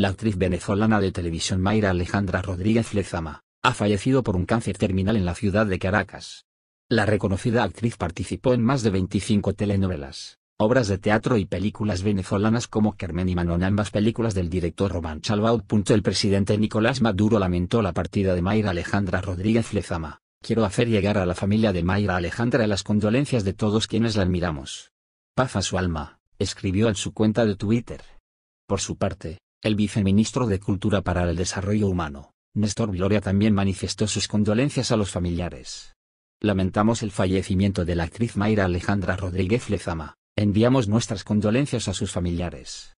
La actriz venezolana de televisión Mayra Alejandra Rodríguez Lezama, ha fallecido por un cáncer terminal en la ciudad de Caracas. La reconocida actriz participó en más de 25 telenovelas, obras de teatro y películas venezolanas como Carmen y Manon, ambas películas del director Román Chalbaud. El presidente Nicolás Maduro lamentó la partida de Mayra Alejandra Rodríguez Lezama. Quiero hacer llegar a la familia de Mayra Alejandra las condolencias de todos quienes la admiramos. Paz a su alma, escribió en su cuenta de Twitter. Por su parte, el viceministro de Cultura para el Desarrollo Humano, Néstor Gloria también manifestó sus condolencias a los familiares. Lamentamos el fallecimiento de la actriz Mayra Alejandra Rodríguez Lezama, enviamos nuestras condolencias a sus familiares.